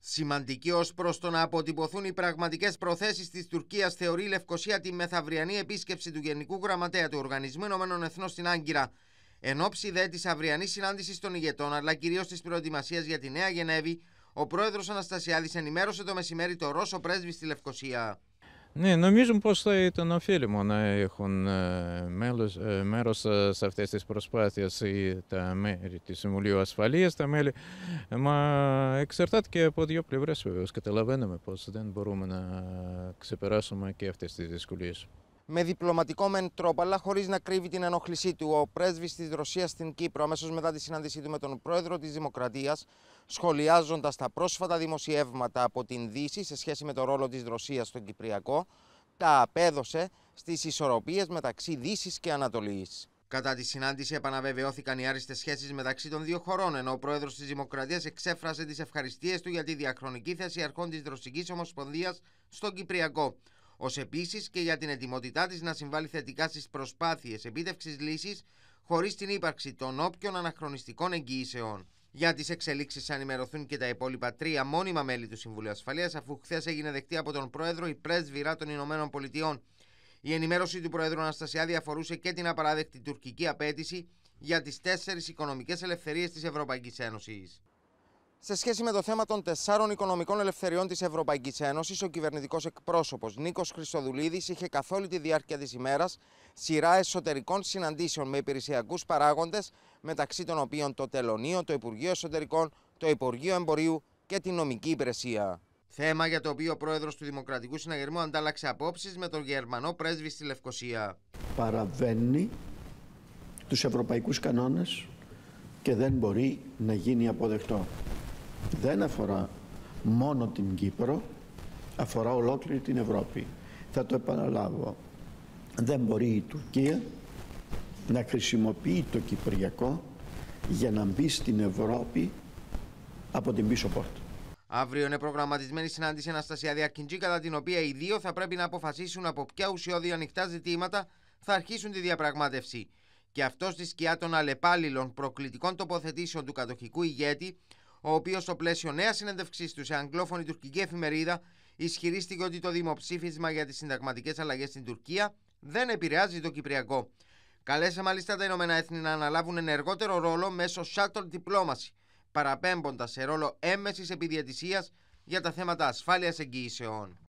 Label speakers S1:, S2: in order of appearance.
S1: Σημαντική ως προς το να αποτυπωθούν οι πραγματικές προθέσεις της Τουρκίας, θεωρεί η Λευκοσία τη μεθαυριανή επίσκεψη του Γενικού Γραμματέα του Οργανισμού Εθνών στην Άγκυρα. Εν ώψη δε της αυριανής συνάντησης των ηγετών, αλλά κυρίως της προετοιμασίας για τη Νέα Γενέβη, ο πρόεδρος Αναστασιάδης ενημέρωσε το μεσημέρι το Ρώσο πρέσβη στη Λευκοσία.
S2: Ναι, νομίζω πως θα ήταν ωφέλιμο να έχουν μέλος, μέρος σε αυτές τις προσπάθειες ή τα μέρη της Συμβουλίου Ασφαλείας, τα μέλη. Μα εξαρτάται και από δύο πλευρές βεβαίως. Καταλαβαίνουμε πως δεν μπορούμε να ξεπεράσουμε και αυτές τις δυσκολίες
S1: με διπλωματικό μεν τρόπο, αλλά χωρίς να κρύβει την ενόχλησή του. Ο πρέσβης της Ρωσίας στην Κύπρο, αμέσως μετά τη συνάντησή του με τον πρόεδρο της Δημοκρατίας, σχολιάζοντας τα πρόσφατα δημοσιεύματα από την Δύση σε σχέση με το ρόλο της Ρωσίας στον Κυπριακό, τα απέδωσε στις ισορροπίες μεταξύ Δύσης και Ανατολής. Κατά τη συνάντηση, επαναβεβαιώθηκαν οι άριστες σχέσεις μεταξύ των δύο χωρών, ενώ ο πρόεδρος της Δημοκρατίας εξέφρασε τις ευχαριστίες του για τη διαχρονική θέση αρχών της Ρωσικής Ομοσπονδίας στον Κυπριακό ως επίσης και για την ετοιμότητά της να συμβάλλει θετικά στις προσπάθειες επίτευξης λύσης χωρίς την ύπαρξη των όποιων αναχρονιστικών εγγυήσεων. Για τις εξελίξεις θα ενημερωθούν και τα υπόλοιπα τρία μόνιμα μέλη του Συμβουλίου Ασφαλείας, αφού χθες έγινε δεκτή από τον Πρόεδρο η πρέσβυρα των Ηνωμένων Πολιτειών. Η ενημέρωση του Πρόεδρου Αναστασιάδη αφορούσε και την απαράδεκτη τουρκική απέτηση για τις τέσσερις οικονομικές ελευθερίες της Ευρωπαϊκής Ένωσης. Σε σχέση με το θέμα των τεσσάρων οικονομικών ελευθεριών της Ευρωπαϊκής Ένωσης, ο κυβερνητικός εκπρόσωπος Νίκος Χρυστοδουλίδης είχε καθ' όλη τη διάρκεια της ημέρας σειρά εσωτερικών συναντήσεων με υπηρεσιακούς παράγοντες, μεταξύ των οποίων το Τελωνίο, το Υπουργείο Εσωτερικών, το Υπουργείο Εμπορίου και την Νομική Υπηρεσία. Θέμα για το οποίο ο πρόεδρος του Δημοκρατικού Συναγερμού αντάλλαξε απόψεις με τον Γερμανό πρέσβη στη Λευκοσία.
S3: Παραβαίνει τους ευρωπαϊκούς κανόνες και δεν μπορεί να γίνει αποδεκτό δεν αφορά μόνο την Κύπρο, αφορά ολόκληρη την Ευρώπη. Θα το επαναλάβω. Δεν μπορεί η Τουρκία να χρησιμοποιεί το Κυπριακό για να μπει στην Ευρώπη από την πίσω πόρτα.
S1: Αύριο είναι προγραμματισμένη συνάντηση Αναστασία Διακιντζή κατά την οποία οι δύο θα πρέπει να αποφασίσουν από ποια ουσιώδη ανοιχτά ζητήματα θα αρχίσουν τη διαπραγμάτευση. Και αυτό στη σκιά των αλλεπάλληλων προκλητικών τοποθετήσεων του κατοχικού ηγέτη, ο οποίος στο πλαίσιο νέας συνέντευξής του σε αγγλόφωνη τουρκική εφημερίδα ισχυρίστηκε ότι το δημοψήφισμα για τις συνταγματικές αλλαγές στην Τουρκία δεν επηρεάζει το Κυπριακό. Καλέσε μάλιστα τα Ηνωμένα Έθνη να αναλάβουν ενεργότερο ρόλο μέσω shuttle diplomacy, παραπέμποντας σε ρόλο έμεσης επιδιαιτησία για τα θέματα ασφάλειας εγγυήσεων.